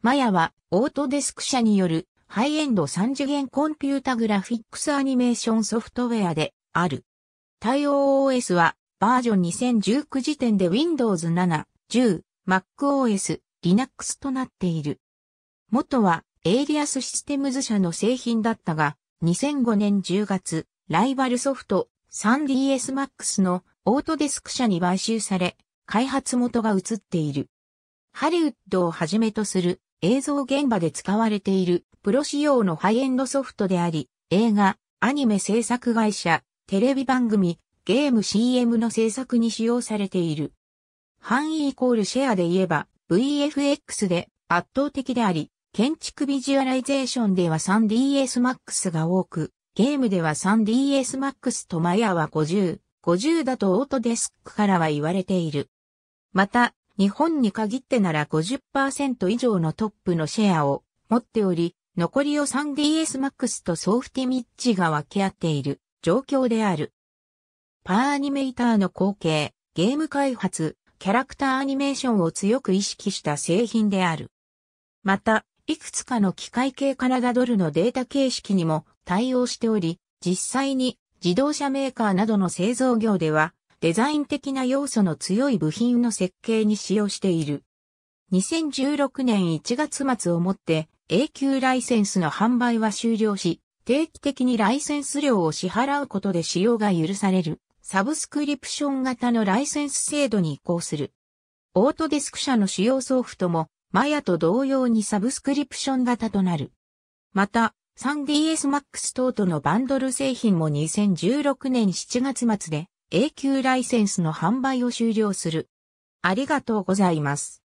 マヤは、オートデスク社による、ハイエンド3次元コンピュータグラフィックスアニメーションソフトウェアで、ある。対応 OS は、バージョン2019時点で Windows 7、10、MacOS、Linux となっている。元は、エイリアスシステムズ社の製品だったが、2005年10月、ライバルソフト、3DS Max のオートデスク社に買収され、開発元が移っている。ハリウッドをはじめとする映像現場で使われているプロ仕様のハイエンドソフトであり、映画、アニメ制作会社、テレビ番組、ゲーム CM の制作に使用されている。範囲イコールシェアで言えば VFX で圧倒的であり、建築ビジュアライゼーションでは 3ds Max が多く、ゲームでは 3ds Max とマヤは50、50だとオートデスクからは言われている。また、日本に限ってなら50%以上のトップのシェアを持っており、残りを 3DS Max とソフティミッチが分け合っている状況である。パーアニメーターの後継、ゲーム開発、キャラクターアニメーションを強く意識した製品である。また、いくつかの機械系カナダドルのデータ形式にも対応しており、実際に自動車メーカーなどの製造業ではデザイン的な要素の強い部品の設計に使用している。2016年1月末をもって永久ライセンスの販売は終了し、定期的にライセンス料を支払うことで使用が許されるサブスクリプション型のライセンス制度に移行する。オートデスク社の主要ソフトもマヤと同様にサブスクリプション型となる。また、3DS Max 等とのバンドル製品も2016年7月末で永久ライセンスの販売を終了する。ありがとうございます。